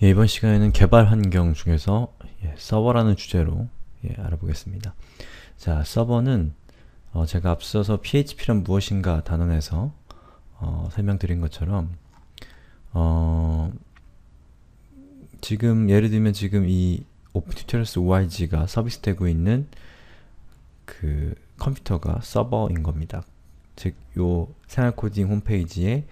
예, 이번 시간에는 개발 환경 중에서 예, 서버라는 주제로 예, 알아보겠습니다. 자, 서버는 어, 제가 앞서서 PHP란 무엇인가 단원에서 어, 설명드린 것처럼 어, 지금 예를 들면 지금 이 OpenTutorials OIG가 서비스되고 있는 그 컴퓨터가 서버인 겁니다. 즉, 요 생활코딩 홈페이지에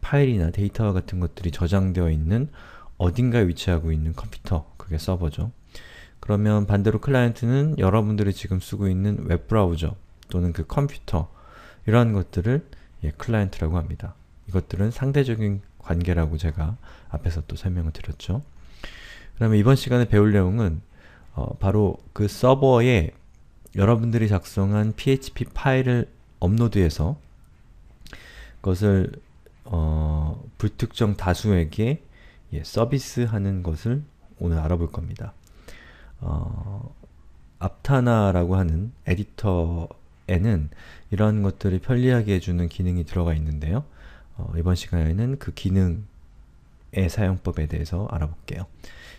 파일이나 데이터 같은 것들이 저장되어 있는 어딘가에 위치하고 있는 컴퓨터, 그게 서버죠. 그러면 반대로 클라이언트는 여러분들이 지금 쓰고 있는 웹브라우저 또는 그 컴퓨터 이러한 것들을 예, 클라이언트라고 합니다. 이것들은 상대적인 관계라고 제가 앞에서 또 설명을 드렸죠. 그러면 이번 시간에 배울 내용은 어, 바로 그 서버에 여러분들이 작성한 PHP 파일을 업로드해서 그것을 어, 불특정 다수에게 예, 서비스하는 것을 오늘 알아볼 겁니다. 어, 앞타나라고 하는 에디터에는 이러한 것들을 편리하게 해주는 기능이 들어가 있는데요. 어, 이번 시간에는 그 기능의 사용법에 대해서 알아볼게요.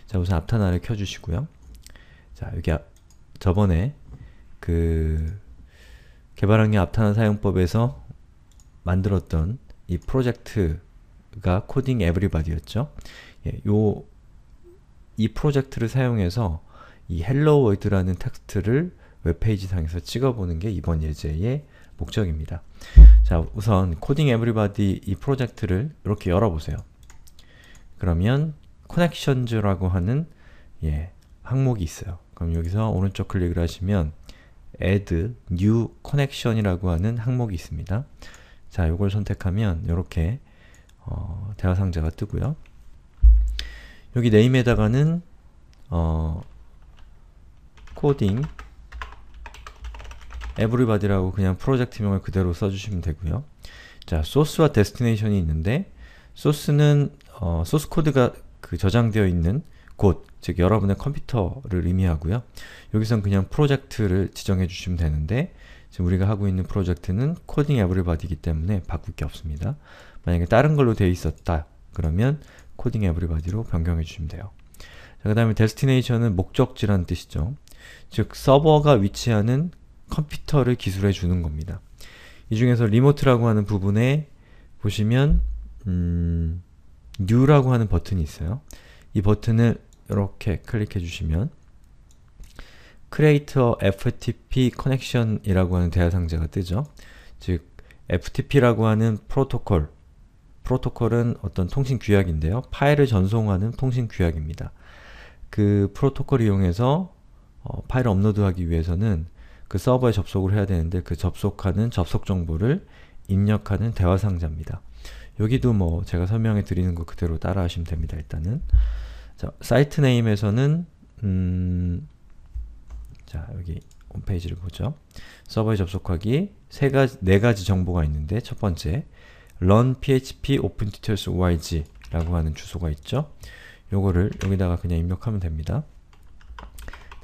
자, 우선 앞타나를 켜주시고요. 자, 여기 앞, 아, 저번에 그 개발환경 앞타나 사용법에서 만들었던 이 프로젝트 가 코딩 에브리바디였죠. 예, 요, 이 프로젝트를 사용해서 이 hello world라는 텍스트를 웹페이지 상에서 찍어보는 게 이번 예제의 목적입니다. 자, 우선 코딩 에브리바디 이 프로젝트를 이렇게 열어보세요. 그러면 커넥션즈라고 하는 예, 항목이 있어요. 그럼 여기서 오른쪽 클릭을 하시면 add new connection이라고 하는 항목이 있습니다. 자, 이걸 선택하면 이렇게 어, 대화 상자가 뜨고요. 여기 n a 에다가는 어, 코딩 e v e r y 라고 그냥 프로젝트명을 그대로 써주시면 되고요. 자, 소스와 데스티네이션이 있는데 소스는 어, 소스 코드가 그 저장되어 있는 곳, 즉 여러분의 컴퓨터를 의미하고요. 여기선 그냥 프로젝트를 지정해 주시면 되는데 지금 우리가 하고 있는 프로젝트는 코딩 에브리바디이기 때문에 바꿀 게 없습니다. 만약에 다른 걸로 되어 있었다 그러면 코딩 에브리바디로 변경해 주시면 돼요. 그 다음에 destination은 목적지라는 뜻이죠. 즉 서버가 위치하는 컴퓨터를 기술해 주는 겁니다. 이 중에서 리모트라고 하는 부분에 보시면 음, new라고 하는 버튼이 있어요. 이 버튼을 이렇게 클릭해 주시면 c r e a t o ftp connection이라고 하는 대화 상자가 뜨죠. 즉 ftp라고 하는 프로토콜 프로토콜은 어떤 통신 규약인데요. 파일을 전송하는 통신 규약입니다. 그 프로토콜을 이용해서 어, 파일을 업로드하기 위해서는 그 서버에 접속을 해야 되는데 그 접속하는 접속 정보를 입력하는 대화 상자입니다. 여기도 뭐 제가 설명해 드리는 거 그대로 따라 하시면 됩니다. 일단은 자, 사이트 네임에서는 음, 자 여기 홈페이지를 보죠. 서버에 접속하기 세 가지, 네 가지 정보가 있는데 첫 번째 run php open tutorials org 라고 하는 주소가 있죠. 요거를 여기다가 그냥 입력하면 됩니다.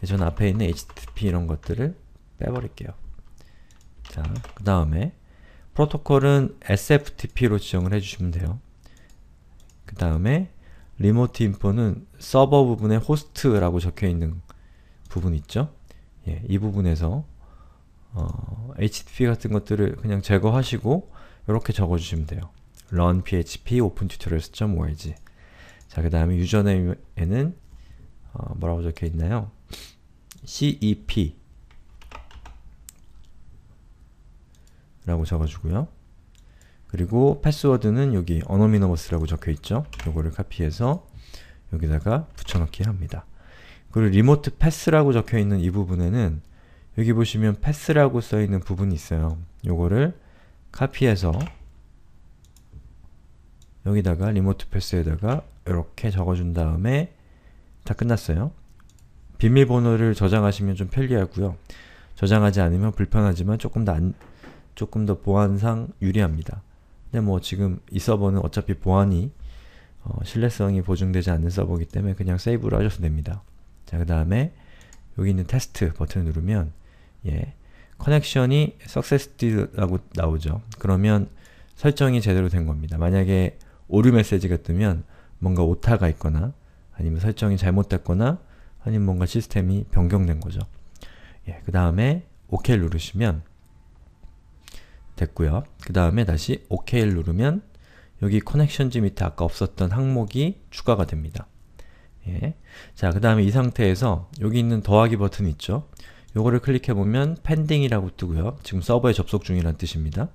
저는 네, 앞에 있는 http 이런 것들을 빼버릴게요. 자, 그 다음에 프로토콜은 sftp로 지정을 해주시면 돼요. 그 다음에 리모트 인포는 서버 부분에 호스트라고 적혀있는 부분 있죠? 예, 이 부분에서 어, http 같은 것들을 그냥 제거하시고 이렇게 적어주시면 돼요. run php open tutorials.org 자, 그 다음에 유저네임에는 어, 뭐라고 적혀있나요? cep 라고 적어주고요. 그리고 패스워드는 여기 어노미너머스라고 적혀있죠? 요거를 카피해서 여기다가 붙여넣기 합니다. 그리고 리모트 패스라고 적혀있는 이 부분에는 여기 보시면 패스라고 써있는 부분이 있어요. 요거를 카피해서 여기다가 리모트 패스에다가 이렇게 적어준 다음에 다 끝났어요. 비밀번호를 저장하시면 좀 편리하고요. 저장하지 않으면 불편하지만 조금 더 안, 조금 더 보안상 유리합니다. 근데 뭐 지금 이 서버는 어차피 보안이 어, 신뢰성이 보증되지 않는 서버이기 때문에 그냥 세이브를 하셔도 됩니다. 자, 그 다음에 여기 있는 테스트 버튼을 누르면 예, 커넥션이 successed라고 나오죠. 그러면 설정이 제대로 된 겁니다. 만약에 오류 메시지가 뜨면 뭔가 오타가 있거나 아니면 설정이 잘못됐거나 아니면 뭔가 시스템이 변경된 거죠. 예, 그 다음에 OK를 누르시면 됐고요. 그 다음에 다시 OK를 누르면 여기 커넥션지 밑에 아까 없었던 항목이 추가가 됩니다. 예. 자, 그 다음에 이 상태에서 여기 있는 더하기 버튼 있죠? 요거를 클릭해보면 p e n d i n g 이라고 뜨고요. 지금 서버에 접속 중이란 뜻입니다.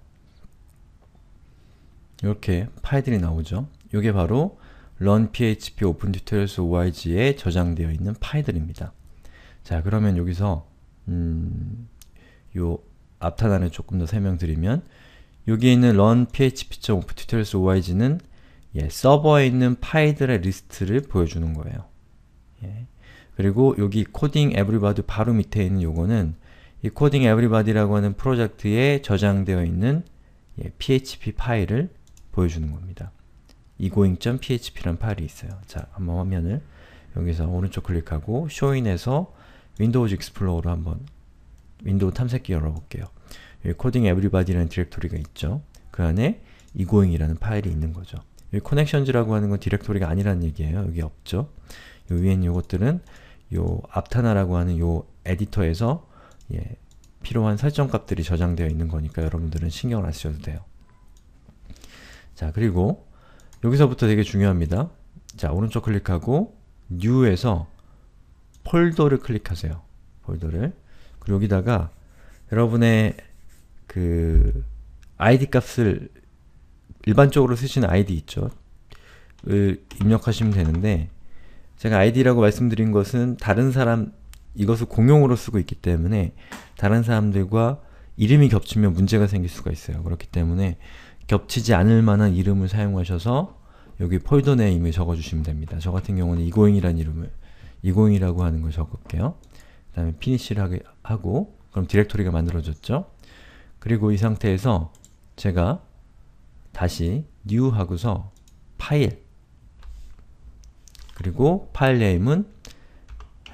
이렇게 파일들이 나오죠. 이게 바로 run php open tutorials org에 저장되어 있는 파일들입니다. 자 그러면 여기서 음, 요 앞타단을 조금 더 설명드리면 여기 있는 run php open tutorials org는 예, 서버에 있는 파일들의 리스트를 보여주는 거예요. 예. 그리고 여기 코딩 에브리바디 바로 밑에 있는 요거는 이 코딩 에브리바디라고 하는 프로젝트에 저장되어 있는 예, php 파일을 보여주는 겁니다. egoing.php란 파일이 있어요. 자, 한번 화면을 여기서 오른쪽 클릭하고 s h o w i 에서 윈도우즈 익스플로어로 한번 윈도우 탐색기 열어볼게요. 여기 코딩 에브리바디라는 디렉토리가 있죠. 그 안에 egoing이라는 파일이 있는 거죠. 여기 커넥션즈라고 하는 건 디렉토리가 아니라는 얘기예요. 여기 없죠. 요 위엔 요것들은 요 앞타나라고 하는 요 에디터에서 예, 필요한 설정값들이 저장되어 있는 거니까 여러분들은 신경을 안 쓰셔도 돼요. 자 그리고 여기서부터 되게 중요합니다. 자 오른쪽 클릭하고 New에서 폴더를 클릭하세요. 폴더를 그리고 여기다가 여러분의 그 아이디 값을 일반적으로 쓰시는 아이디 있죠? 을 입력하시면 되는데 제가 i d 라고 말씀드린 것은 다른 사람 이것을 공용으로 쓰고 있기 때문에 다른 사람들과 이름이 겹치면 문제가 생길 수가 있어요. 그렇기 때문에 겹치지 않을 만한 이름을 사용하셔서 여기 폴더 내 이름을 적어주시면 됩니다. 저 같은 경우는 이고잉이라는 이름을 이고잉이라고 하는 걸 적을게요. 그 다음에 피니쉬를 하고 그럼 디렉토리가 만들어졌죠? 그리고 이 상태에서 제가 다시 new 하고서 파일 그리고 파일 네임은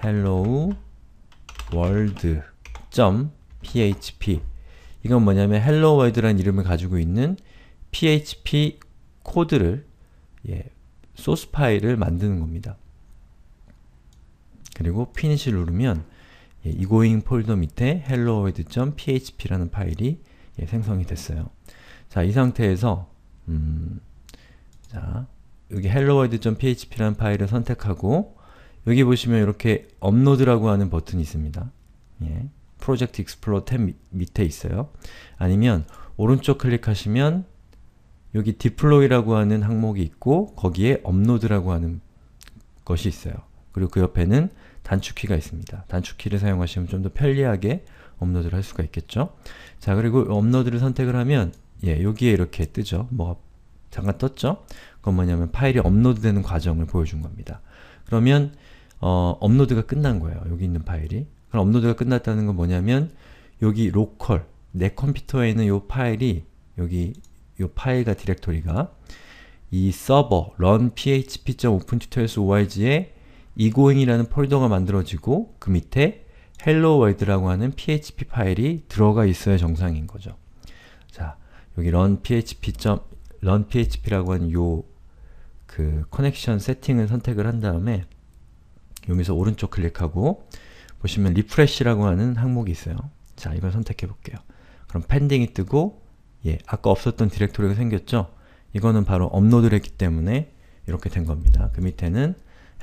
hello world.php 이건 뭐냐면 hello world라는 이름을 가지고 있는 php 코드를 예, 소스 파일을 만드는 겁니다. 그리고 f i n 를 누르면 예, 이고잉 폴더 밑에 hello world.php라는 파일이 예, 생성이 됐어요. 자, 이 상태에서 음, 자, 여기 helloworld.php라는 파일을 선택하고 여기 보시면 이렇게 업로드라고 하는 버튼이 있습니다. 예. 프로젝트 익스플로어 탭 밑에 있어요. 아니면 오른쪽 클릭하시면 여기 디플로이라고 하는 항목이 있고 거기에 업로드라고 하는 것이 있어요. 그리고 그 옆에는 단축키가 있습니다. 단축키를 사용하시면 좀 더 편리하게 업로드를 할 수가 있겠죠? 자 그리고 업로드를 선택을 하면 예 여기에 이렇게 뜨죠. 뭐가 잠깐 떴죠? 그건 뭐냐면 파일이 업로드되는 과정을 보여준 겁니다. 그러면 어, 업로드가 끝난 거예요. 여기 있는 파일이. 그럼 업로드가 끝났다는 건 뭐냐면 여기 로컬, 내 컴퓨터에 있는 이 파일이 여기 이 파일과 디렉토리가 이 서버 run php.opentutorials.org에 egoing이라는 폴더가 만들어지고 그 밑에 hello world라고 하는 php 파일이 들어가 있어야 정상인 거죠. 자, 여기 run php. run php라고 하는 요그 커넥션 세팅을 선택을 한 다음에 여기서 오른쪽 클릭하고 보시면 리프레시라고 하는 항목이 있어요. 자, 이걸 선택해 볼게요. 그럼 펜딩이 뜨고 예, 아까 없었던 디렉토리가 생겼죠? 이거는 바로 업로드를 했기 때문에 이렇게 된 겁니다. 그 밑에는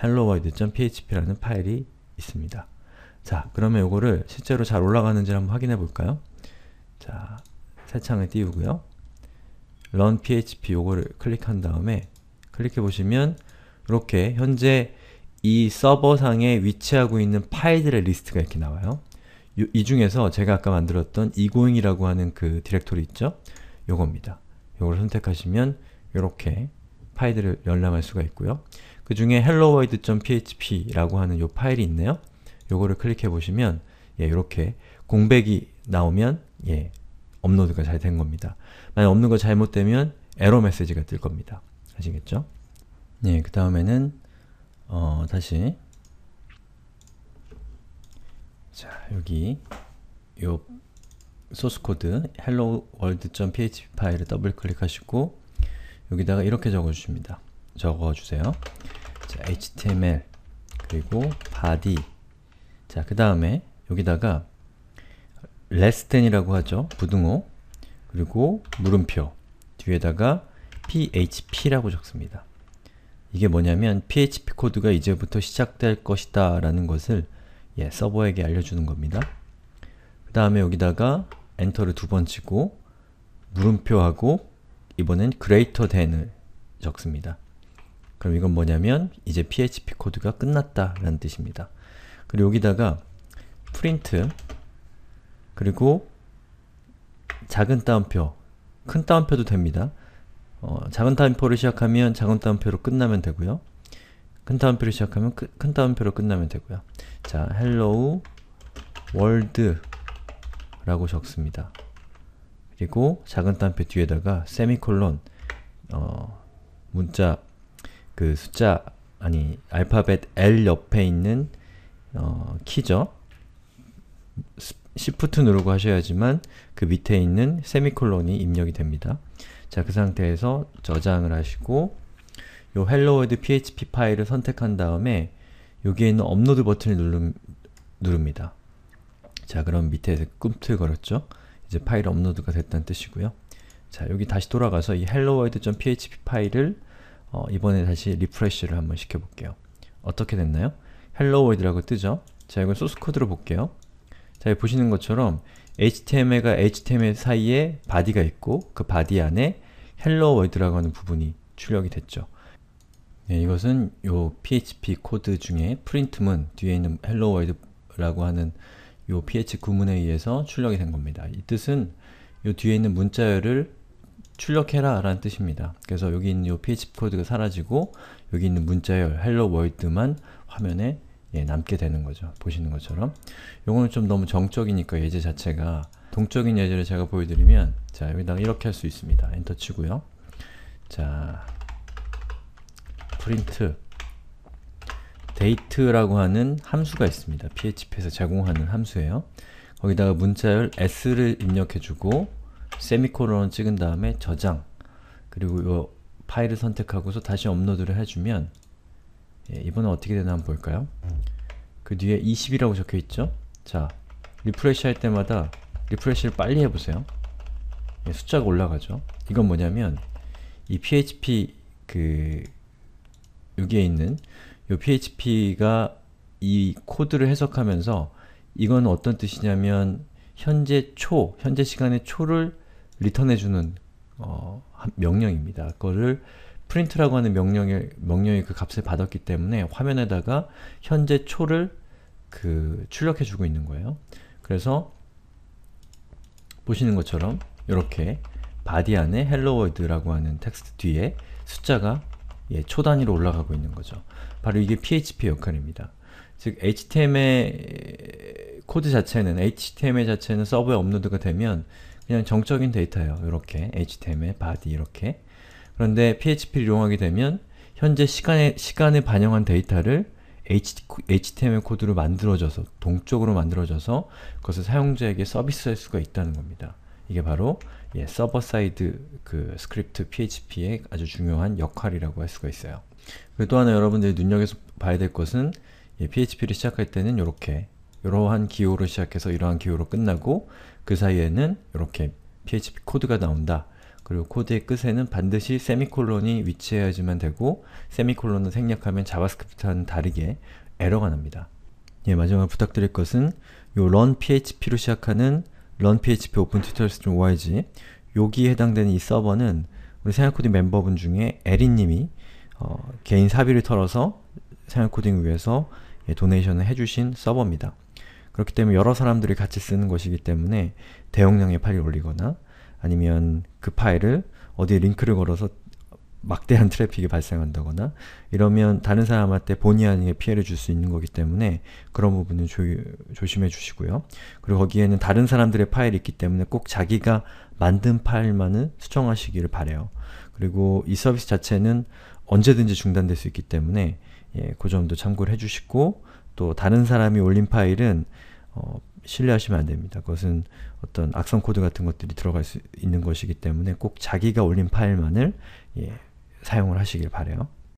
helloworld.php라는 파일이 있습니다. 자, 그러면 이거를 실제로 잘 올라가는지 한번 확인해 볼까요? 자, 새 창을 띄우고요. run php 요거를 클릭한 다음에 클릭해 보시면 이렇게 현재 이 서버상에 위치하고 있는 파일들의 리스트가 이렇게 나와요. 이, 이 중에서 제가 아까 만들었던 이고잉이라고 하는 그 디렉토리 있죠? 요겁니다. 요걸 선택하시면 이렇게 파일들을 열람할 수가 있고요. 그 중에 helloworld.php라고 하는 요 파일이 있네요. 요거를 클릭해 보시면 예, 이렇게 공백이 나오면 예, 업로드가 잘 된 겁니다. 만약 업로드가 잘못되면 에러 메시지가 뜰 겁니다. 아시겠죠? 예, 그 다음에는 어, 다시 자, 여기 요 소스 코드 hello world.php 파일을 더블 클릭하시고 여기다가 이렇게 적어 주십니다. 적어 주세요. 자, html 그리고 body 자, 그다음에 여기다가 less than이라고 하죠. 부등호 그리고 물음표 뒤에다가 php라고 적습니다. 이게 뭐냐면 php 코드가 이제부터 시작될 것이다 라는 것을 예, 서버에게 알려주는 겁니다. 그 다음에 여기다가 엔터를 두 번 치고 물음표하고 이번엔 greater than을 적습니다. 그럼 이건 뭐냐면 이제 php 코드가 끝났다 라는 뜻입니다. 그리고 여기다가 print 그리고 작은 따옴표, 큰 따옴표도 됩니다. 어, 작은 따옴표를 시작하면 작은 따옴표로 끝나면 되고요. 큰 따옴표로 시작하면 크, 큰 따옴표로 끝나면 되고요. 자, hello world 라고 적습니다. 그리고 작은 따옴표 뒤에다가 세미콜론 어, 문자 그 숫자 아니 알파벳 L 옆에 있는 어, 키죠. 시프트 누르고 하셔야지만 그 밑에 있는 세미콜론이 입력이 됩니다. 자, 그 상태에서 저장을 하시고 요 helloworld php 파일을 선택한 다음에 여기에 있는 업로드 버튼을 누름, 누릅니다. 자, 그럼 밑에서 꿈틀거렸죠? 이제 파일 업로드가 됐다는 뜻이고요. 자, 여기 다시 돌아가서 이 helloworld.php 파일을 어, 이번에 다시 리프레쉬를 한번 시켜볼게요. 어떻게 됐나요? helloworld라고 뜨죠? 자, 이걸 소스코드로 볼게요. 자, 여기 보시는 것처럼 HTML과 HTML 사이에 바디가 있고 그 바디 안에 헬로 월드라고 하는 부분이 출력이 됐죠. 네, 이것은 요 PHP 코드 중에 프린트문 뒤에 있는 헬로 월드라고 하는 요 ph 구문에 의해서 출력이 된 겁니다. 이 뜻은 요 뒤에 있는 문자열을 출력해라 라는 뜻입니다. 그래서 여기 있는 요 p h 코드가 사라지고 여기 있는 문자열 hello world만 화면에 예, 남게 되는 거죠. 보시는 것처럼 요거는 좀 너무 정적이니까 예제 자체가 동적인 예제를 제가 보여드리면 자 여기다가 이렇게 할 수 있습니다. 엔터 치고요. 자 프린트 데이트라고 하는 함수가 있습니다. php에서 제공하는 함수예요. 거기다가 문자열 s를 입력해주고 세미콜론을 찍은 다음에 저장 그리고 이 파일을 선택하고서 다시 업로드를 해주면 예, 이번엔 어떻게 되나 한번 볼까요? 그 뒤에 20이라고 적혀있죠? 자, 리프레시 할 때마다 리프레시를 빨리 해보세요. 예, 숫자가 올라가죠. 이건 뭐냐면 이 PHP 그 여기에 있는 이 PHP가 이 코드를 해석하면서 이건 어떤 뜻이냐면 현재 초, 현재 시간의 초를 리턴해주는 어, 명령입니다. 그거를 프린트라고 하는 명령의, 명령의 그 값을 받았기 때문에 화면에다가 현재 초를 그 출력해주고 있는 거예요. 그래서 보시는 것처럼 이렇게 바디 안에 hello world라고 하는 텍스트 뒤에 숫자가 예, 초단위로 올라가고 있는 거죠. 바로 이게 p h p 역할입니다. 즉 HTML 코드 자체는 HTML 자체는 서버에 업로드가 되면 그냥 정적인 데이터예요. 이렇게 HTML, 바디 이렇게 그런데 PHP를 이용하게 되면 현재 시간에, 시간에 반영한 데이터를 HTML 코드로 만들어져서 동적으로 만들어져서 그것을 사용자에게 서비스할 수가 있다는 겁니다. 이게 바로 예, 서버 사이드 그 스크립트 PHP의 아주 중요한 역할이라고 할 수가 있어요. 그리고 또 하나 여러분들이 눈여겨서 봐야 될 것은 예, PHP를 시작할 때는 이렇게 이러한 기호로 시작해서 이러한 기호로 끝나고 그 사이에는 이렇게 PHP 코드가 나온다. 그리고 코드의 끝에는 반드시 세미콜론이 위치해야지만 되고 세미콜론을 생략하면 자바스크립트와는 다르게 에러가 납니다. 예, 마지막으로 부탁드릴 것은 요 runphp로 시작하는 runphp open tutorials.org 여기에 해당되는 이 서버는 우리 생활코딩 멤버분 중에 에리님이 어, 개인 사비를 털어서 생활코딩을 위해서 예, 도네이션을 해주신 서버입니다. 그렇기 때문에 여러 사람들이 같이 쓰는 것이기 때문에 대용량의 파일 올리거나 아니면 그 파일을 어디에 링크를 걸어서 막대한 트래픽이 발생한다거나 이러면 다른 사람한테 본의 아니게 피해를 줄 수 있는 거기 때문에 그런 부분은 조, 조심해 주시고요. 그리고 거기에는 다른 사람들의 파일이 있기 때문에 꼭 자기가 만든 파일만을 수정하시기를 바래요. 그리고 이 서비스 자체는 언제든지 중단될 수 있기 때문에 예, 그 점도 참고를 해주시고 또 다른 사람이 올린 파일은 어, 신뢰하시면 안 됩니다. 그것은 어떤 악성 코드 같은 것들이 들어갈 수 있는 것이기 때문에 꼭 자기가 올린 파일만을 예, 사용을 하시길 바래요.